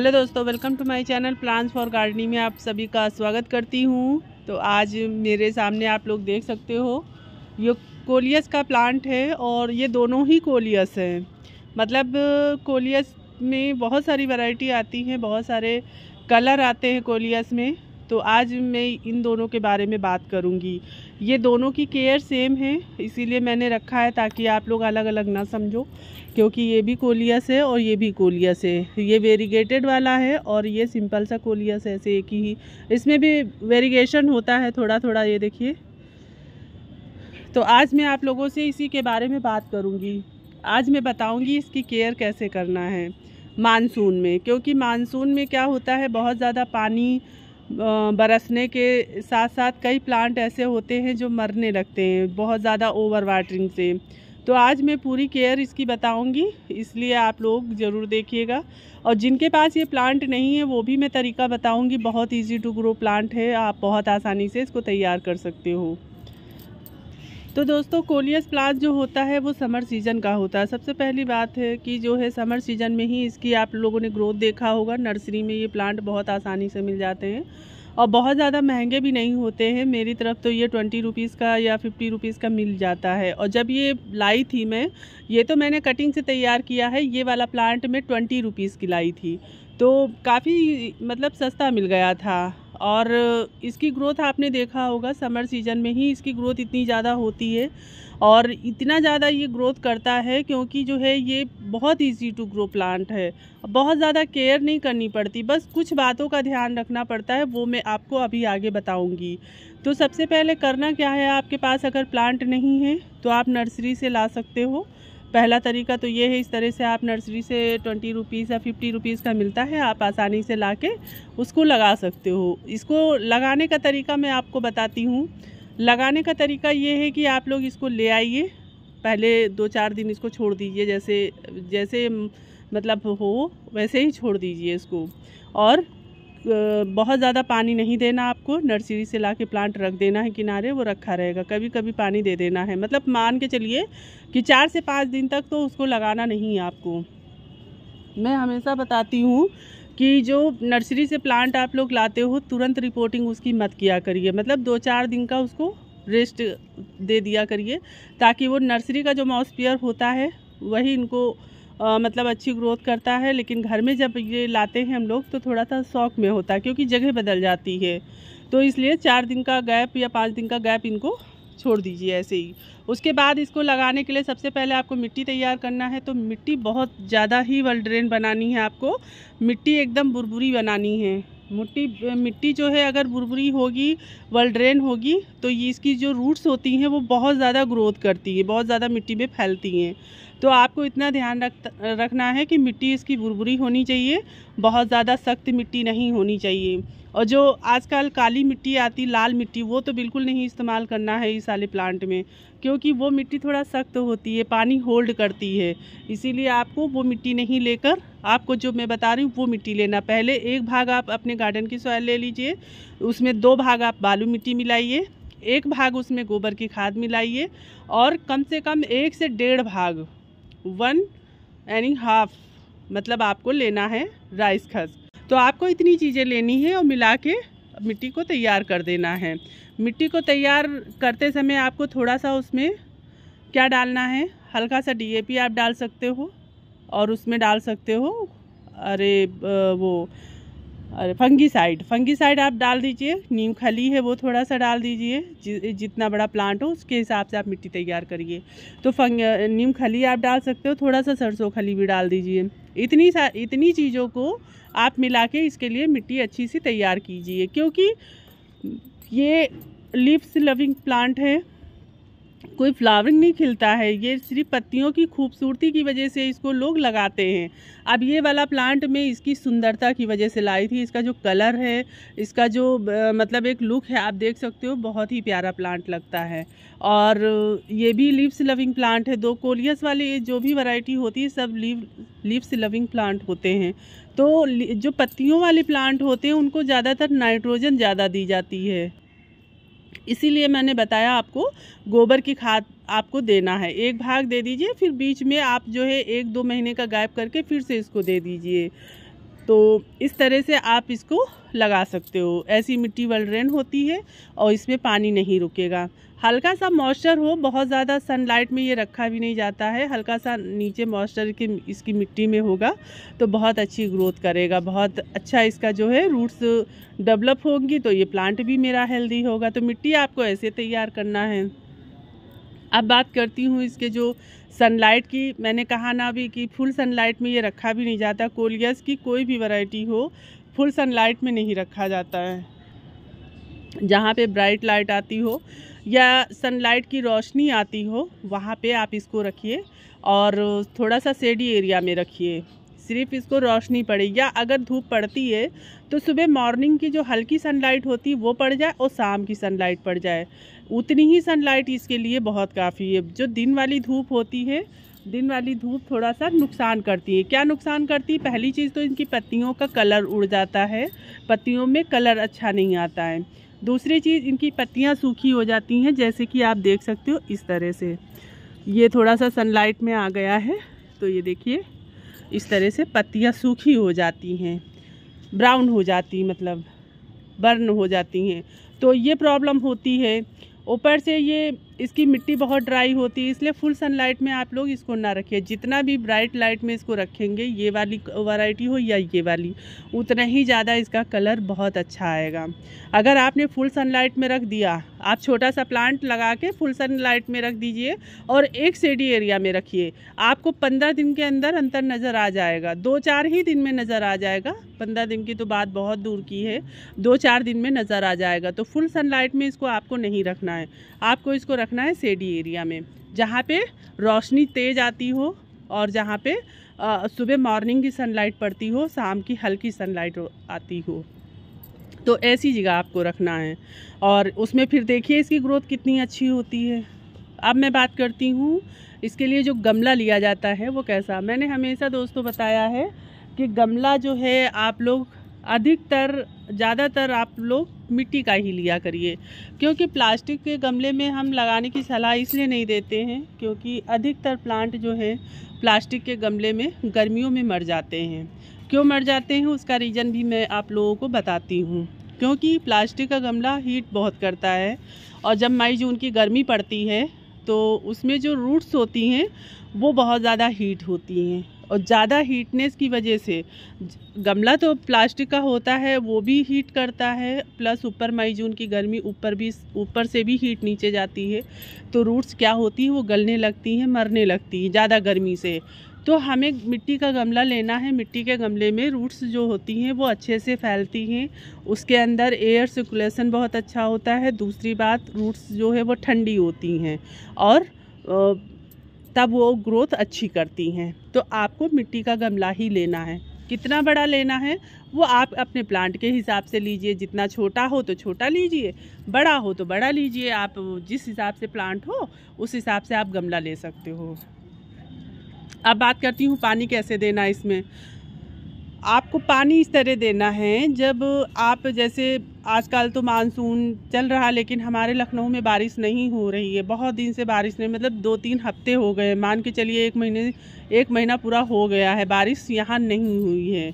Hello दोस्तों welcome to my channel plants for gardening में आप सभी का स्वागत करती हूँ तो आज मेरे सामने आप लोग देख सकते हो ये कोलियस का प्लांट है और ये दोनों ही कोलियस हैं मतलब कोलियस में बहुत सारी वैरायटी आती हैं बहुत सारे कलर आते हैं कोलियस में तो आज मैं इन दोनों के बारे में बात करूँगी ये दोनों की केयर सेम है इसीलिए मैंने रखा है ताकि आप लोग अलग अलग ना समझो क्योंकि ये भी कोलियस है और ये भी कोलियस है ये वेरीगेटेड वाला है और ये सिंपल सा कोलियस है ऐसे एक ही इसमें भी वेरीगेशन होता है थोड़ा थोड़ा ये देखिए तो आज मैं आप लोगों से इसी के बारे में बात करूँगी आज मैं बताऊँगी इसकी केयर कैसे करना है मानसून में क्योंकि मानसून में क्या होता है बहुत ज़्यादा पानी बरसने के साथ साथ कई प्लांट ऐसे होते हैं जो मरने लगते हैं बहुत ज़्यादा ओवर वाटरिंग से तो आज मैं पूरी केयर इसकी बताऊंगी इसलिए आप लोग ज़रूर देखिएगा और जिनके पास ये प्लांट नहीं है वो भी मैं तरीका बताऊंगी बहुत इजी टू ग्रो प्लांट है आप बहुत आसानी से इसको तैयार कर सकते हो तो दोस्तों कोलियस प्लांट जो होता है वो समर सीज़न का होता है सबसे पहली बात है कि जो है समर सीज़न में ही इसकी आप लोगों ने ग्रोथ देखा होगा नर्सरी में ये प्लांट बहुत आसानी से मिल जाते हैं और बहुत ज़्यादा महंगे भी नहीं होते हैं मेरी तरफ तो ये ट्वेंटी रुपीज़ का या फिफ्टी रुपीज़ का मिल जाता है और जब ये लाई थी मैं ये तो मैंने कटिंग से तैयार किया है ये वाला प्लांट मैं ट्वेंटी रुपीज़ की लाई थी तो काफ़ी मतलब सस्ता मिल गया था और इसकी ग्रोथ आपने देखा होगा समर सीज़न में ही इसकी ग्रोथ इतनी ज़्यादा होती है और इतना ज़्यादा ये ग्रोथ करता है क्योंकि जो है ये बहुत इजी टू ग्रो प्लांट है बहुत ज़्यादा केयर नहीं करनी पड़ती बस कुछ बातों का ध्यान रखना पड़ता है वो मैं आपको अभी आगे बताऊंगी तो सबसे पहले करना क्या है आपके पास अगर प्लांट नहीं है तो आप नर्सरी से ला सकते हो पहला तरीका तो ये है इस तरह से आप नर्सरी से ट्वेंटी रुपीज़ या फिफ्टी रुपीज़ का मिलता है आप आसानी से ला के उसको लगा सकते हो इसको लगाने का तरीका मैं आपको बताती हूँ लगाने का तरीका ये है कि आप लोग इसको ले आइए पहले दो चार दिन इसको छोड़ दीजिए जैसे जैसे मतलब हो वैसे ही छोड़ दीजिए इसको और बहुत ज़्यादा पानी नहीं देना आपको नर्सरी से ला के प्लांट रख देना है किनारे वो रखा रहेगा कभी कभी पानी दे देना है मतलब मान के चलिए कि चार से पाँच दिन तक तो उसको लगाना नहीं है आपको मैं हमेशा बताती हूँ कि जो नर्सरी से प्लांट आप लोग लाते हो तुरंत रिपोर्टिंग उसकी मत किया करिए मतलब दो चार दिन का उसको रेस्ट दे दिया करिए ताकि वो नर्सरी का जो माउसपियर होता है वही इनको आ, मतलब अच्छी ग्रोथ करता है लेकिन घर में जब ये लाते हैं हम लोग तो थोड़ा सा शौक में होता है क्योंकि जगह बदल जाती है तो इसलिए चार दिन का गैप या पाँच दिन का गैप इनको छोड़ दीजिए ऐसे ही उसके बाद इसको लगाने के लिए सबसे पहले आपको मिट्टी तैयार करना है तो मिट्टी बहुत ज़्यादा ही वेल ड्रेन बनानी है आपको मिट्टी एकदम बुरबुरी बनानी है मिट्टी मिट्टी जो है अगर भुरभुरी होगी वलड्रेन होगी तो ये इसकी जो रूट्स होती हैं वो बहुत ज़्यादा ग्रोथ करती है बहुत ज़्यादा मिट्टी में फैलती हैं तो आपको इतना ध्यान रख रखना है कि मिट्टी इसकी भुरभुरी होनी चाहिए बहुत ज़्यादा सख्त मिट्टी नहीं होनी चाहिए और जो आजकल काली मिट्टी आती लाल मिट्टी वो तो बिल्कुल नहीं इस्तेमाल करना है इस वाले प्लांट में क्योंकि वो मिट्टी थोड़ा सख्त होती है पानी होल्ड करती है इसीलिए आपको वो मिट्टी नहीं लेकर आपको जो मैं बता रही हूँ वो मिट्टी लेना पहले एक भाग आप अपने गार्डन की सॉयल ले लीजिए उसमें दो भाग आप बालू मिट्टी मिलाइए एक भाग उसमें गोबर की खाद मिलाइए और कम से कम एक से डेढ़ भाग वन यानी हाफ मतलब आपको लेना है राइस खस तो आपको इतनी चीज़ें लेनी है और मिला के मिट्टी को तैयार कर देना है मिट्टी को तैयार करते समय आपको थोड़ा सा उसमें क्या डालना है हल्का सा डीएपी आप डाल सकते हो और उसमें डाल सकते हो अरे वो अरे फंगीसाइड फंगीसाइड आप डाल दीजिए नीम खली है वो थोड़ा सा डाल दीजिए जि, जितना बड़ा प्लांट हो उसके हिसाब से आप मिट्टी तैयार करिए तो फंग नीम खली आप डाल सकते हो थोड़ा सा सरसों खली भी डाल दीजिए इतनी सा इतनी चीज़ों को आप मिला के इसके लिए मिट्टी अच्छी सी तैयार कीजिए क्योंकि ये लिप्स लविंग प्लांट है कोई फ्लावरिंग नहीं खिलता है ये सिर्फ पत्तियों की खूबसूरती की वजह से इसको लोग लगाते हैं अब ये वाला प्लांट में इसकी सुंदरता की वजह से लाई थी इसका जो कलर है इसका जो मतलब एक लुक है आप देख सकते हो बहुत ही प्यारा प्लांट लगता है और ये भी लिप्स लविंग प्लांट है दो कोलियस वाले जो भी वैरायटी होती है सब लीव लिप्स लविंग प्लांट होते हैं तो जो पत्तियों वाले प्लांट होते हैं उनको ज़्यादातर नाइट्रोजन ज़्यादा दी जाती है इसीलिए मैंने बताया आपको गोबर की खाद आपको देना है एक भाग दे दीजिए फिर बीच में आप जो है एक दो महीने का गैप करके फिर से इसको दे दीजिए तो इस तरह से आप इसको लगा सकते हो ऐसी मिट्टी वलरेन होती है और इसमें पानी नहीं रुकेगा हल्का सा मॉइस्चर हो बहुत ज़्यादा सनलाइट में ये रखा भी नहीं जाता है हल्का सा नीचे मॉइस्चर के इसकी मिट्टी में होगा तो बहुत अच्छी ग्रोथ करेगा बहुत अच्छा इसका जो है रूट्स डेवलप होंगी तो ये प्लांट भी मेरा हेल्दी होगा तो मिट्टी आपको ऐसे तैयार करना है अब बात करती हूँ इसके जो सनलाइट की मैंने कहा ना भी कि फुल सनलाइट में ये रखा भी नहीं जाता कोलियस की कोई भी वैरायटी हो फुल सनलाइट में नहीं रखा जाता है जहाँ पे ब्राइट लाइट आती हो या सनलाइट की रोशनी आती हो वहाँ पे आप इसको रखिए और थोड़ा सा सेडी एरिया में रखिए सिर्फ इसको रोशनी पड़े या अगर धूप पड़ती है तो सुबह मॉर्निंग की जो हल्की सनलाइट होती है वो पड़ जाए और शाम की सनलाइट पड़ जाए उतनी ही सनलाइट इसके लिए बहुत काफ़ी है जो दिन वाली धूप होती है दिन वाली धूप थोड़ा सा नुकसान करती है क्या नुकसान करती है पहली चीज़ तो इनकी पत्तियों का कलर उड़ जाता है पत्तियों में कलर अच्छा नहीं आता है दूसरी चीज़ इनकी पत्तियाँ सूखी हो जाती हैं जैसे कि आप देख सकते हो इस तरह से ये थोड़ा सा सनलाइट में आ गया है तो ये देखिए इस तरह से पत्तियाँ सूखी हो जाती हैं ब्राउन हो जाती मतलब बर्न हो जाती हैं तो ये प्रॉब्लम होती है ऊपर से ये इसकी मिट्टी बहुत ड्राई होती है इसलिए फुल सनलाइट में आप लोग इसको ना रखिए जितना भी ब्राइट लाइट में इसको रखेंगे ये वाली वैरायटी हो या ये वाली उतना ही ज़्यादा इसका कलर बहुत अच्छा आएगा अगर आपने फुल सनलाइट में रख दिया आप छोटा सा प्लांट लगा के फुल सनलाइट में रख दीजिए और एक सेडी एरिया में रखिए आपको पंद्रह दिन के अंदर अंतर नज़र आ जाएगा दो चार ही दिन में नज़र आ जाएगा पंद्रह दिन की तो बात बहुत दूर की है दो चार दिन में नज़र आ जाएगा तो फुल सनलाइट में इसको आपको नहीं रखना है आपको इसको रख रखना है सेडी एरिया में जहाँ पे रोशनी तेज आती हो और जहाँ पे सुबह मॉर्निंग की सनलाइट पड़ती हो शाम की हल्की सनलाइट आती हो तो ऐसी जगह आपको रखना है और उसमें फिर देखिए इसकी ग्रोथ कितनी अच्छी होती है अब मैं बात करती हूँ इसके लिए जो गमला लिया जाता है वो कैसा मैंने हमेशा दोस्तों बताया है कि गमला जो है आप लोग अधिकतर ज़्यादातर आप लोग मिट्टी का ही लिया करिए क्योंकि प्लास्टिक के गमले में हम लगाने की सलाह इसलिए नहीं देते हैं क्योंकि अधिकतर प्लांट जो हैं प्लास्टिक के गमले में गर्मियों में मर जाते हैं क्यों मर जाते हैं उसका रीज़न भी मैं आप लोगों को बताती हूँ क्योंकि प्लास्टिक का गमला हीट बहुत करता है और जब मई जून की गर्मी पड़ती है तो उसमें जो रूट्स होती हैं वो बहुत ज़्यादा हीट होती हैं और ज़्यादा हीटनेस की वजह से गमला तो प्लास्टिक का होता है वो भी हीट करता है प्लस ऊपर मई जून की गर्मी ऊपर भी ऊपर से भी हीट नीचे जाती है तो रूट्स क्या होती है वो गलने लगती हैं मरने लगती हैं ज़्यादा गर्मी से तो हमें मिट्टी का गमला लेना है मिट्टी के गमले में रूट्स जो होती हैं वो अच्छे से फैलती हैं उसके अंदर एयर सर्कुलेशन बहुत अच्छा होता है दूसरी बात रूट्स जो है वो ठंडी होती हैं और तब वो ग्रोथ अच्छी करती हैं तो आपको मिट्टी का गमला ही लेना है कितना बड़ा लेना है वो आप अपने प्लांट के हिसाब से लीजिए जितना छोटा हो तो छोटा लीजिए बड़ा हो तो बड़ा लीजिए आप जिस हिसाब से प्लांट हो उस हिसाब से आप गमला ले सकते हो अब बात करती हूँ पानी कैसे देना इसमें आपको पानी इस तरह देना है जब आप जैसे आजकल तो मानसून चल रहा लेकिन हमारे लखनऊ में बारिश नहीं हो रही है बहुत दिन से बारिश नहीं मतलब दो तीन हफ्ते हो गए मान के चलिए एक महीने एक महीना पूरा हो गया है बारिश यहाँ नहीं हुई है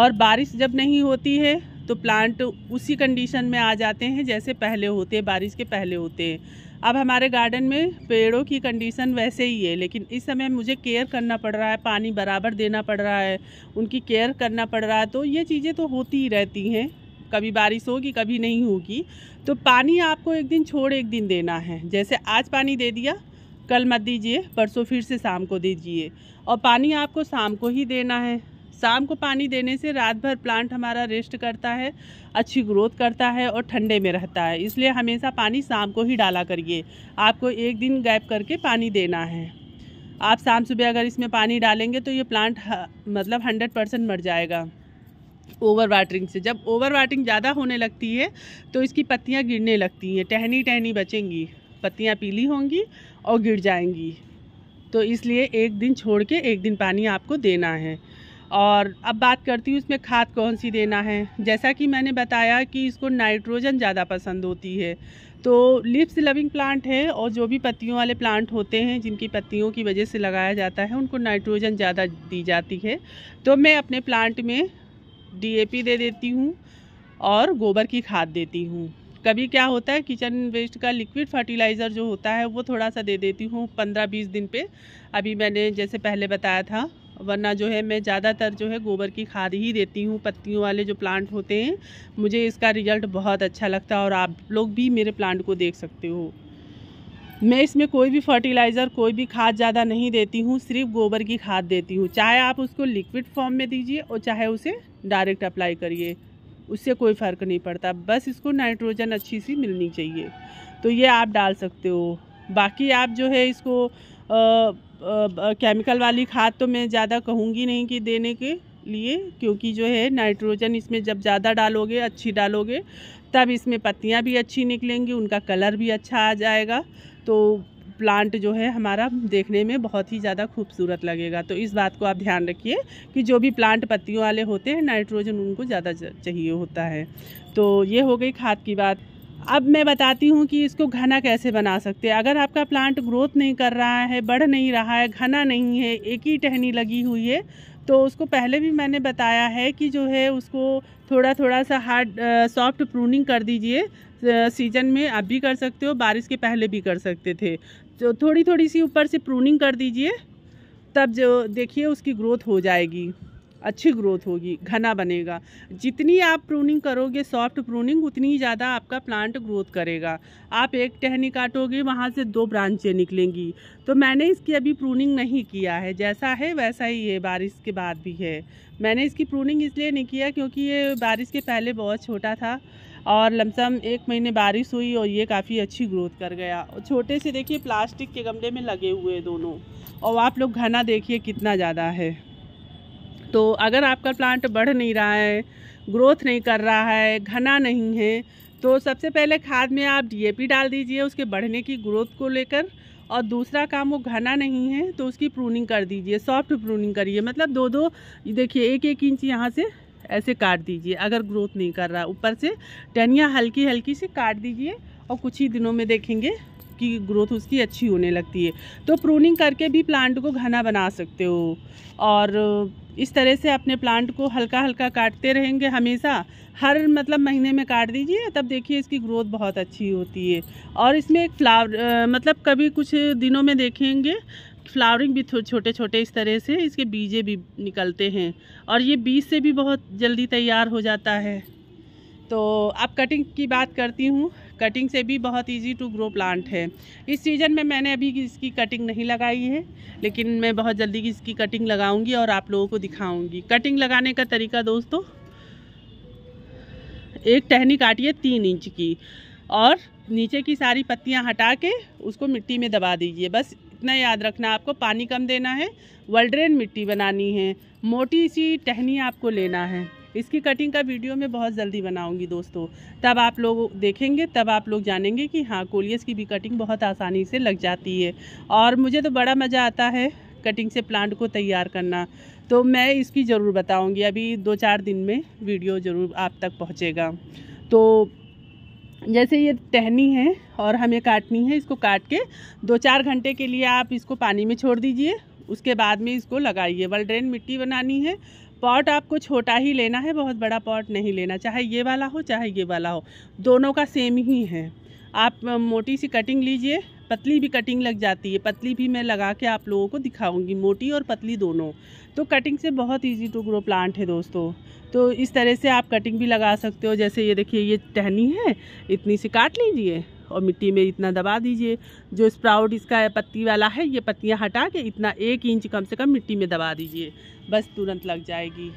और बारिश जब नहीं होती है तो प्लांट उसी कंडीशन में आ जाते हैं जैसे पहले होते हैं बारिश के पहले होते हैं अब हमारे गार्डन में पेड़ों की कंडीशन वैसे ही है लेकिन इस समय मुझे केयर करना पड़ रहा है पानी बराबर देना पड़ रहा है उनकी केयर करना पड़ रहा है तो ये चीज़ें तो होती ही रहती हैं कभी बारिश होगी कभी नहीं होगी तो पानी आपको एक दिन छोड़ एक दिन देना है जैसे आज पानी दे दिया कल मत दीजिए परसों फिर से शाम को दीजिए और पानी आपको शाम को ही देना है शाम को पानी देने से रात भर प्लांट हमारा रेस्ट करता है अच्छी ग्रोथ करता है और ठंडे में रहता है इसलिए हमेशा पानी शाम को ही डाला करिए आपको एक दिन गैप करके पानी देना है आप शाम सुबह अगर इसमें पानी डालेंगे तो ये प्लांट मतलब हंड्रेड परसेंट मर जाएगा ओवर वाटरिंग से जब ओवर वाटरिंग ज़्यादा होने लगती है तो इसकी पत्तियाँ गिरने लगती हैं टहनी टहनी बचेंगी पत्तियाँ पीली होंगी और गिर जाएंगी तो इसलिए एक दिन छोड़ के एक दिन पानी आपको देना है और अब बात करती हूँ इसमें खाद कौन सी देना है जैसा कि मैंने बताया कि इसको नाइट्रोजन ज़्यादा पसंद होती है तो लिप्स लविंग प्लांट है और जो भी पत्तियों वाले प्लांट होते हैं जिनकी पत्तियों की वजह से लगाया जाता है उनको नाइट्रोजन ज़्यादा दी जाती है तो मैं अपने प्लांट में डी दे देती हूँ और गोबर की खाद देती हूँ कभी क्या होता है किचन वेस्ट का लिक्विड फर्टिलाइज़र जो होता है वो थोड़ा सा दे देती हूँ पंद्रह बीस दिन पे अभी मैंने जैसे पहले बताया था वरना जो है मैं ज़्यादातर जो है गोबर की खाद ही देती हूँ पत्तियों वाले जो प्लांट होते हैं मुझे इसका रिज़ल्ट बहुत अच्छा लगता है और आप लोग भी मेरे प्लांट को देख सकते हो मैं इसमें कोई भी फर्टिलाइज़र कोई भी खाद ज़्यादा नहीं देती हूँ सिर्फ गोबर की खाद देती हूँ चाहे आप उसको लिक्विड फॉर्म में दीजिए और चाहे उसे डायरेक्ट अप्लाई करिए उससे कोई फ़र्क नहीं पड़ता बस इसको नाइट्रोजन अच्छी सी मिलनी चाहिए तो ये आप डाल सकते हो बाकी आप जो है इसको केमिकल वाली खाद तो मैं ज़्यादा कहूँगी नहीं कि देने के लिए क्योंकि जो है नाइट्रोजन इसमें जब ज़्यादा डालोगे अच्छी डालोगे तब इसमें पत्तियाँ भी अच्छी निकलेंगी उनका कलर भी अच्छा आ जाएगा तो प्लांट जो है हमारा देखने में बहुत ही ज़्यादा खूबसूरत लगेगा तो इस बात को आप ध्यान रखिए कि जो भी प्लांट पत्तियों वाले होते हैं नाइट्रोजन उनको ज़्यादा चाहिए होता है तो ये हो गई खाद की बात अब मैं बताती हूँ कि इसको घना कैसे बना सकते हैं अगर आपका प्लांट ग्रोथ नहीं कर रहा है बढ़ नहीं रहा है घना नहीं है एक ही टहनी लगी हुई है तो उसको पहले भी मैंने बताया है कि जो है उसको थोड़ा थोड़ा सा हार्ड सॉफ्ट प्रूनिंग कर दीजिए सीजन में आप भी कर सकते हो बारिश के पहले भी कर सकते थे तो थोड़ी थोड़ी सी ऊपर से प्रूनिंग कर दीजिए तब जो देखिए उसकी ग्रोथ हो जाएगी अच्छी ग्रोथ होगी घना बनेगा जितनी आप प्रूनिंग करोगे सॉफ्ट प्रूनिंग उतनी ज़्यादा आपका प्लांट ग्रोथ करेगा आप एक टहनी काटोगे वहाँ से दो ब्रांचें निकलेंगी तो मैंने इसकी अभी प्रूनिंग नहीं किया है जैसा है वैसा ही है बारिश के बाद भी है मैंने इसकी प्रूनिंग इसलिए नहीं किया क्योंकि ये बारिश के पहले बहुत छोटा था और लमसम एक महीने बारिश हुई और ये काफ़ी अच्छी ग्रोथ कर गया और छोटे से देखिए प्लास्टिक के गमले में लगे हुए दोनों और आप लोग घना देखिए कितना ज़्यादा है तो अगर आपका प्लांट बढ़ नहीं रहा है ग्रोथ नहीं कर रहा है घना नहीं है तो सबसे पहले खाद में आप डीएपी डाल दीजिए उसके बढ़ने की ग्रोथ को लेकर और दूसरा काम वो घना नहीं है तो उसकी प्रूनिंग कर दीजिए सॉफ्ट प्रूनिंग करिए मतलब दो दो देखिए एक एक इंच यहाँ से ऐसे काट दीजिए अगर ग्रोथ नहीं कर रहा ऊपर से टनिया हल्की हल्की से काट दीजिए और कुछ ही दिनों में देखेंगे उसकी ग्रोथ उसकी अच्छी होने लगती है तो प्रूनिंग करके भी प्लांट को घना बना सकते हो और इस तरह से अपने प्लांट को हल्का हल्का काटते रहेंगे हमेशा हर मतलब महीने में काट दीजिए तब देखिए इसकी ग्रोथ बहुत अच्छी होती है और इसमें एक फ्लावर मतलब कभी कुछ दिनों में देखेंगे फ्लावरिंग भी छोटे छोटे इस तरह से इसके बीजे भी निकलते हैं और ये बीज से भी बहुत जल्दी तैयार हो जाता है तो अब कटिंग की बात करती हूँ कटिंग से भी बहुत इजी टू ग्रो प्लांट है इस सीज़न में मैंने अभी इसकी कटिंग नहीं लगाई है लेकिन मैं बहुत जल्दी इसकी कटिंग लगाऊंगी और आप लोगों को दिखाऊंगी कटिंग लगाने का तरीका दोस्तों एक टहनी काटिए तीन इंच की और नीचे की सारी पत्तियाँ हटा के उसको मिट्टी में दबा दीजिए बस इतना याद रखना आपको पानी कम देना है वलड्रेन मिट्टी बनानी है मोटी सी टहनी आपको लेना है इसकी कटिंग का वीडियो मैं बहुत जल्दी बनाऊंगी दोस्तों तब आप लोग देखेंगे तब आप लोग जानेंगे कि हाँ कोलियस की भी कटिंग बहुत आसानी से लग जाती है और मुझे तो बड़ा मज़ा आता है कटिंग से प्लांट को तैयार करना तो मैं इसकी ज़रूर बताऊँगी अभी दो चार दिन में वीडियो ज़रूर आप तक पहुँचेगा तो जैसे ये टहनी है और हमें काटनी है इसको काट के दो चार घंटे के लिए आप इसको पानी में छोड़ दीजिए उसके बाद में इसको लगाइए बलड्रेन मिट्टी बनानी है पॉट आपको छोटा ही लेना है बहुत बड़ा पॉट नहीं लेना चाहे ये वाला हो चाहे ये वाला हो दोनों का सेम ही है आप मोटी सी कटिंग लीजिए पतली भी कटिंग लग जाती है पतली भी मैं लगा के आप लोगों को दिखाऊंगी मोटी और पतली दोनों तो कटिंग से बहुत इजी टू ग्रो प्लांट है दोस्तों तो इस तरह से आप कटिंग भी लगा सकते हो जैसे ये देखिए ये टहनी है इतनी सी काट लीजिए और मिट्टी में इतना दबा दीजिए जो स्प्राउट इसका पत्ती वाला है ये पत्तियाँ हटा के इतना एक इंच कम से कम मिट्टी में दबा दीजिए बस तुरंत लग जाएगी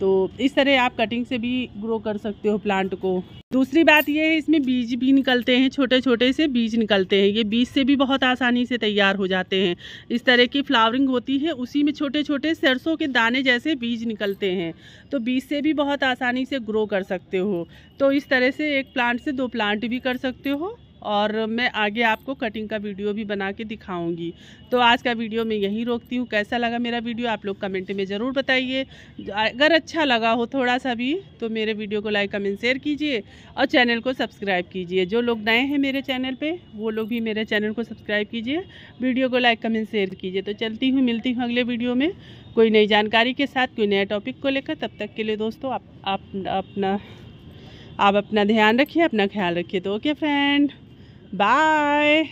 तो इस तरह आप कटिंग से भी ग्रो कर सकते हो प्लांट को दूसरी बात यह है इसमें बीज भी निकलते हैं छोटे छोटे से बीज निकलते हैं ये बीज से भी बहुत आसानी से तैयार हो जाते हैं इस तरह की फ्लावरिंग होती है उसी में छोटे छोटे सरसों के दाने जैसे बीज निकलते हैं तो बीज से भी बहुत आसानी से ग्रो कर सकते हो तो इस तरह से एक प्लांट से दो प्लांट भी कर सकते हो और मैं आगे आपको कटिंग का वीडियो भी बना के दिखाऊंगी तो आज का वीडियो मैं यहीं रोकती हूँ कैसा लगा मेरा वीडियो आप लोग कमेंट में ज़रूर बताइए अगर अच्छा लगा हो थोड़ा सा भी तो मेरे वीडियो को लाइक कमेंट शेयर कीजिए और चैनल को सब्सक्राइब कीजिए जो लोग नए हैं मेरे चैनल पर वो लोग भी मेरे चैनल को सब्सक्राइब कीजिए वीडियो को लाइक कमेंट शेयर कीजिए तो चलती हूँ मिलती हूँ अगले वीडियो में कोई नई जानकारी के साथ कोई नया टॉपिक को लेकर तब तक के लिए दोस्तों आप, आप अपना आप अपना ध्यान रखिए अपना ख्याल रखिए तो ओके फ्रेंड Bye.